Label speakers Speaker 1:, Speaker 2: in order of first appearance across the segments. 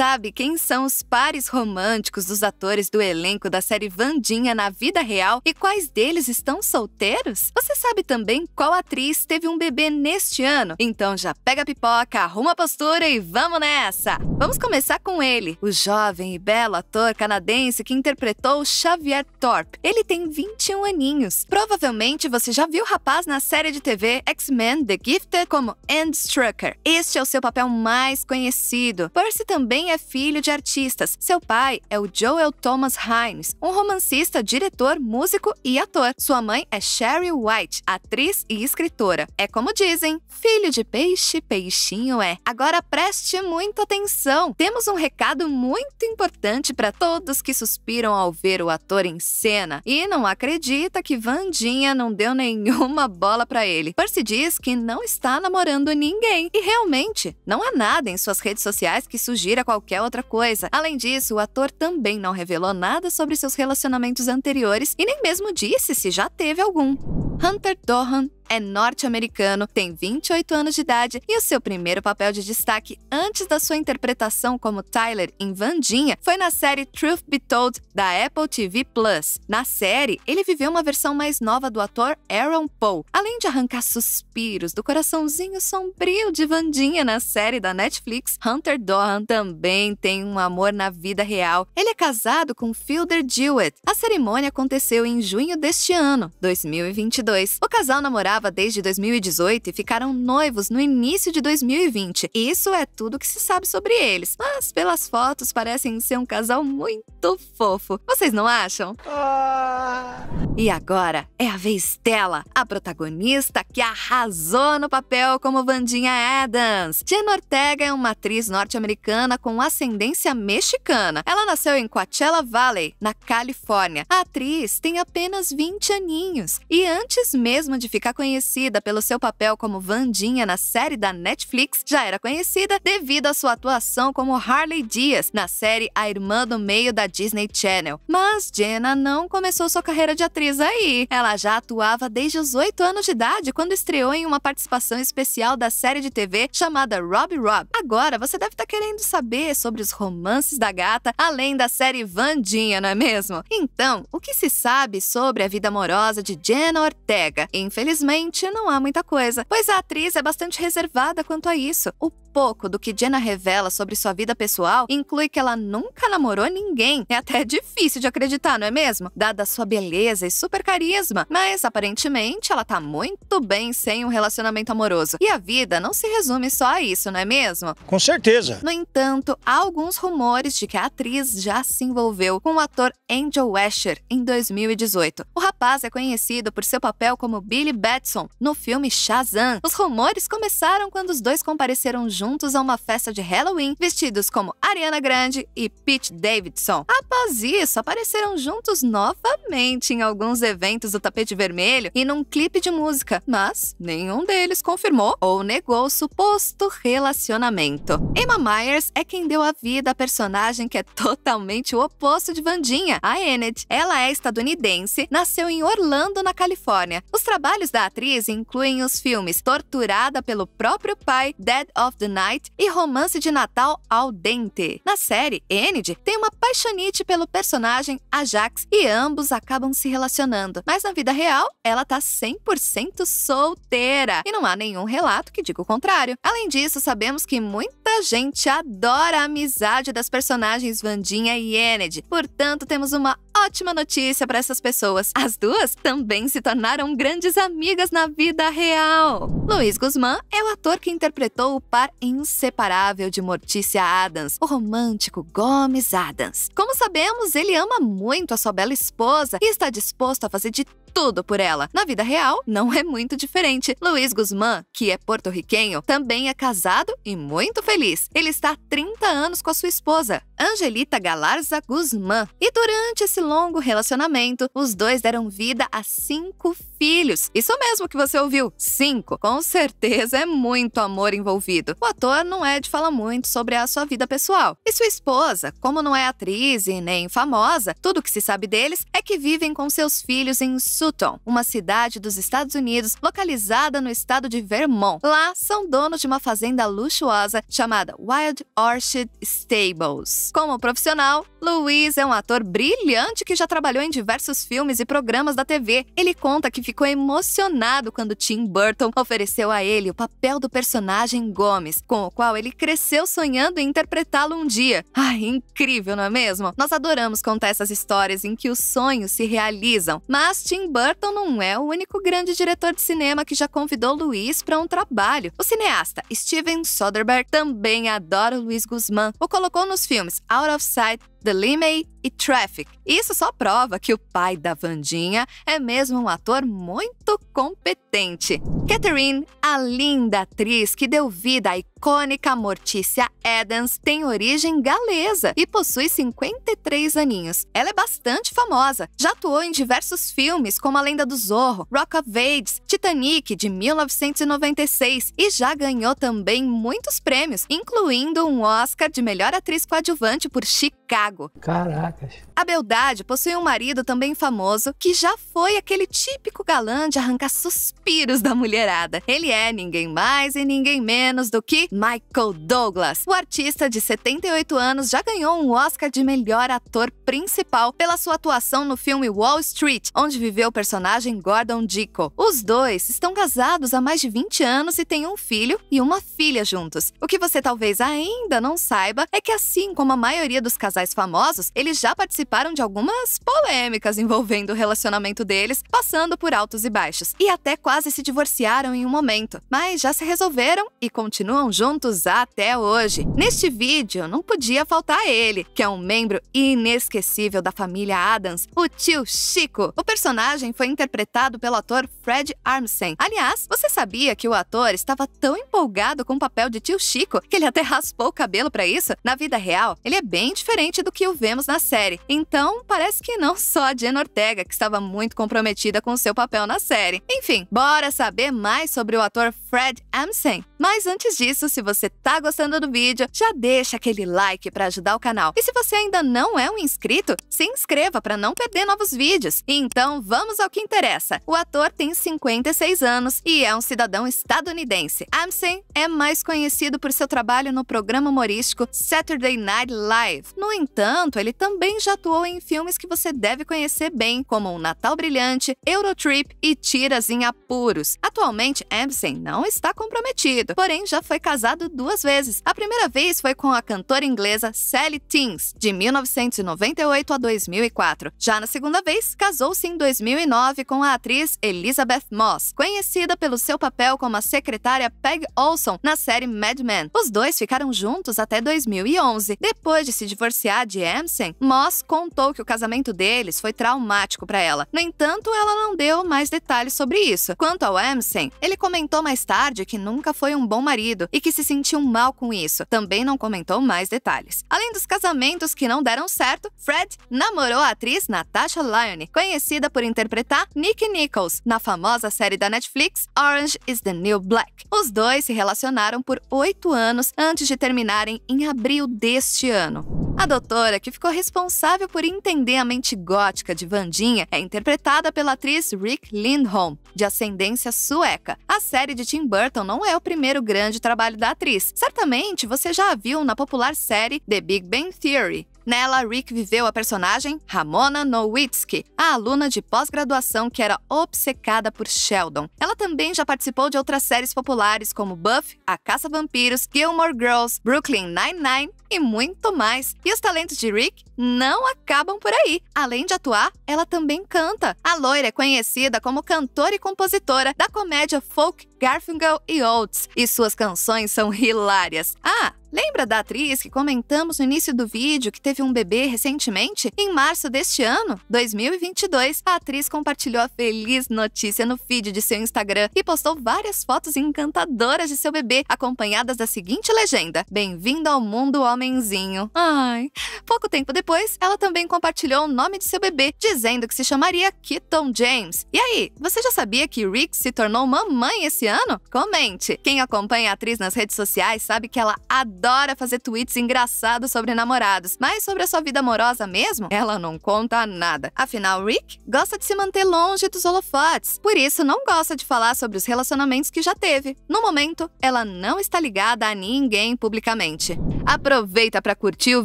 Speaker 1: sabe quem são os pares românticos dos atores do elenco da série Vandinha na vida real e quais deles estão solteiros? Você sabe também qual atriz teve um bebê neste ano? Então já pega a pipoca, arruma a postura e vamos nessa! Vamos começar com ele, o jovem e belo ator canadense que interpretou Xavier Thorpe. Ele tem 21 aninhos. Provavelmente você já viu o rapaz na série de TV X-Men The Gifted como Andy Strucker. Este é o seu papel mais conhecido. Percy também é filho de artistas. Seu pai é o Joel Thomas Hines, um romancista, diretor, músico e ator. Sua mãe é Sherry White, atriz e escritora. É como dizem, filho de peixe, peixinho é. Agora preste muita atenção. Temos um recado muito importante para todos que suspiram ao ver o ator em cena e não acredita que Vandinha não deu nenhuma bola para ele. Percy diz que não está namorando ninguém e realmente não há nada em suas redes sociais que sugira qual qualquer outra coisa. Além disso, o ator também não revelou nada sobre seus relacionamentos anteriores e nem mesmo disse se já teve algum. Hunter Dohan é norte-americano, tem 28 anos de idade e o seu primeiro papel de destaque antes da sua interpretação como Tyler em Vandinha foi na série Truth Be Told da Apple TV Plus. Na série, ele viveu uma versão mais nova do ator Aaron Paul, além de arrancar suspiros do coraçãozinho sombrio de Vandinha na série da Netflix. Hunter Dohan também tem um amor na vida real. Ele é casado com Fielder Jewett. A cerimônia aconteceu em junho deste ano, 2022. O casal namorava namorava desde 2018 e ficaram noivos no início de 2020. Isso é tudo que se sabe sobre eles, mas pelas fotos parecem ser um casal muito fofo. Vocês não acham? Ah. E agora é a vez dela, a protagonista que arrasou no papel como Vandinha Adams. Jen Ortega é uma atriz norte-americana com ascendência mexicana. Ela nasceu em Coachella Valley, na Califórnia. A atriz tem apenas 20 aninhos e antes mesmo de ficar conhecida conhecida pelo seu papel como Vandinha na série da Netflix, já era conhecida devido à sua atuação como Harley Dias na série A Irmã do Meio da Disney Channel. Mas Jenna não começou sua carreira de atriz aí. Ela já atuava desde os 8 anos de idade quando estreou em uma participação especial da série de TV chamada Rob Rob. Agora você deve estar tá querendo saber sobre os romances da gata, além da série Vandinha, não é mesmo? Então, o que se sabe sobre a vida amorosa de Jenna Ortega? Infelizmente, Realmente não há muita coisa, pois a atriz é bastante reservada quanto a isso. O pouco do que Jenna revela sobre sua vida pessoal inclui que ela nunca namorou ninguém. É até difícil de acreditar, não é mesmo? Dada sua beleza e super carisma, mas aparentemente ela tá muito bem sem um relacionamento amoroso. E a vida não se resume só a isso, não é mesmo? Com certeza. No entanto, há alguns rumores de que a atriz já se envolveu com o ator Angel Asher em 2018. O rapaz é conhecido por seu papel como Billy Batson no filme Shazam. Os rumores começaram quando os dois compareceram juntos juntos a uma festa de Halloween, vestidos como Ariana Grande e Pete Davidson. Após isso, apareceram juntos novamente em alguns eventos do tapete vermelho e num clipe de música, mas nenhum deles confirmou ou negou o suposto relacionamento. Emma Myers é quem deu a vida à personagem que é totalmente o oposto de Vandinha, a Enid. Ela é estadunidense, nasceu em Orlando, na Califórnia. Os trabalhos da atriz incluem os filmes Torturada pelo próprio pai, Dead of the Night e Romance de Natal Al Dente. Na série, Enid tem uma paixonite pelo personagem Ajax e ambos acabam se relacionando, mas na vida real, ela tá 100% solteira e não há nenhum relato que diga o contrário. Além disso, sabemos que muita gente adora a amizade das personagens Vandinha e Enid, portanto, temos uma Ótima notícia para essas pessoas. As duas também se tornaram grandes amigas na vida real. Luiz Guzmán é o ator que interpretou o par inseparável de Mortícia Adams, o romântico Gomes Adams. Como sabemos, ele ama muito a sua bela esposa e está disposto a fazer de tudo por ela. Na vida real, não é muito diferente. Luiz Guzmán, que é porto-riquenho, também é casado e muito feliz. Ele está há 30 anos com a sua esposa, Angelita Galarza Guzmán. E durante esse longo relacionamento, os dois deram vida a cinco filhos. Isso mesmo que você ouviu, cinco. Com certeza é muito amor envolvido. O ator não é de falar muito sobre a sua vida pessoal. E sua esposa, como não é atriz e nem famosa, tudo que se sabe deles é que vivem com seus filhos em Sutton, uma cidade dos Estados Unidos localizada no estado de Vermont. Lá são donos de uma fazenda luxuosa chamada Wild Orchid Stables. Como profissional, Luiz é um ator brilhante que já trabalhou em diversos filmes e programas da TV. Ele conta que ficou emocionado quando Tim Burton ofereceu a ele o papel do personagem Gomes, com o qual ele cresceu sonhando em interpretá-lo um dia. Ai, ah, incrível, não é mesmo? Nós adoramos contar essas histórias em que os sonhos se realizam. Mas Tim Burton não é o único grande diretor de cinema que já convidou Luiz para um trabalho. O cineasta Steven Soderbergh também adora o Luiz Guzmán. O colocou nos filmes out of sight, The Limey e Traffic. Isso só prova que o pai da Vandinha é mesmo um ator muito competente. Catherine, a linda atriz que deu vida à icônica Mortícia Adams, tem origem galesa e possui 53 aninhos. Ela é bastante famosa, já atuou em diversos filmes como A Lenda do Zorro, Rock of Ages, Titanic de 1996 e já ganhou também muitos prêmios, incluindo um Oscar de melhor atriz coadjuvante por Chicago Chicago. Caracas. A Beldade possui um marido também famoso que já foi aquele típico galã de arrancar suspiros da mulherada. Ele é ninguém mais e ninguém menos do que Michael Douglas. O artista de 78 anos já ganhou um Oscar de melhor ator principal pela sua atuação no filme Wall Street, onde viveu o personagem Gordon Dico. Os dois estão casados há mais de 20 anos e têm um filho e uma filha juntos. O que você talvez ainda não saiba é que, assim como a maioria dos casais famosos, eles já participaram de algumas polêmicas envolvendo o relacionamento deles, passando por altos e baixos, e até quase se divorciaram em um momento, mas já se resolveram e continuam juntos até hoje. Neste vídeo, não podia faltar ele, que é um membro inesquecível da família Adams, o tio Chico. O personagem foi interpretado pelo ator Fred Armisen. Aliás, você sabia que o ator estava tão empolgado com o papel de tio Chico que ele até raspou o cabelo para isso? Na vida real, ele é bem diferente do do que o vemos na série. Então, parece que não só a Jen Ortega, que estava muito comprometida com seu papel na série. Enfim, bora saber mais sobre o ator Fred Amsen. Mas antes disso, se você tá gostando do vídeo, já deixa aquele like para ajudar o canal. E se você ainda não é um inscrito, se inscreva para não perder novos vídeos. Então vamos ao que interessa. O ator tem 56 anos e é um cidadão estadunidense. Amsen é mais conhecido por seu trabalho no programa humorístico Saturday Night Live. No entanto, ele também já atuou em filmes que você deve conhecer bem, como Um Natal Brilhante, Eurotrip e Tiras em Apuros. Atualmente, Amsen não não está comprometido, porém já foi casado duas vezes. A primeira vez foi com a cantora inglesa Sally Teens, de 1998 a 2004. Já na segunda vez, casou-se em 2009 com a atriz Elizabeth Moss, conhecida pelo seu papel como a secretária Peg Olson na série Mad Men. Os dois ficaram juntos até 2011. Depois de se divorciar de Emsen, Moss contou que o casamento deles foi traumático para ela. No entanto, ela não deu mais detalhes sobre isso. Quanto ao Emsen, ele comentou mais tarde é que nunca foi um bom marido e que se sentiu mal com isso. Também não comentou mais detalhes. Além dos casamentos que não deram certo, Fred namorou a atriz Natasha Lyonne, conhecida por interpretar Nick Nichols na famosa série da Netflix Orange is the New Black. Os dois se relacionaram por oito anos antes de terminarem em abril deste ano. A doutora, que ficou responsável por entender a mente gótica de Vandinha, é interpretada pela atriz Rick Lindholm, de ascendência sueca. A série de Tim Burton não é o primeiro grande trabalho da atriz. Certamente você já a viu na popular série The Big Bang Theory, Nela, Rick viveu a personagem Ramona Nowitzki, a aluna de pós-graduação que era obcecada por Sheldon. Ela também já participou de outras séries populares como Buffy, A Caça a Vampiros, Gilmore Girls, Brooklyn Nine-Nine e muito mais. E os talentos de Rick não acabam por aí. Além de atuar, ela também canta. A loira é conhecida como cantora e compositora da comédia folk Garfunkel e Oates, e suas canções são hilárias. Ah, Lembra da atriz que comentamos no início do vídeo que teve um bebê recentemente? Em março deste ano, 2022, a atriz compartilhou a feliz notícia no feed de seu Instagram e postou várias fotos encantadoras de seu bebê, acompanhadas da seguinte legenda: Bem-vindo ao mundo, homenzinho. Ai, pouco tempo depois, depois, ela também compartilhou o nome de seu bebê, dizendo que se chamaria Keaton James. E aí, você já sabia que Rick se tornou mamãe esse ano? Comente! Quem acompanha a atriz nas redes sociais sabe que ela adora fazer tweets engraçados sobre namorados, mas sobre a sua vida amorosa mesmo, ela não conta nada. Afinal, Rick gosta de se manter longe dos holofotes, por isso não gosta de falar sobre os relacionamentos que já teve. No momento, ela não está ligada a ninguém publicamente. Aproveita para curtir o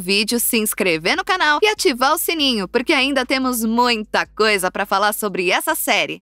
Speaker 1: vídeo, se inscrever no canal canal e ativar o sininho, porque ainda temos muita coisa para falar sobre essa série.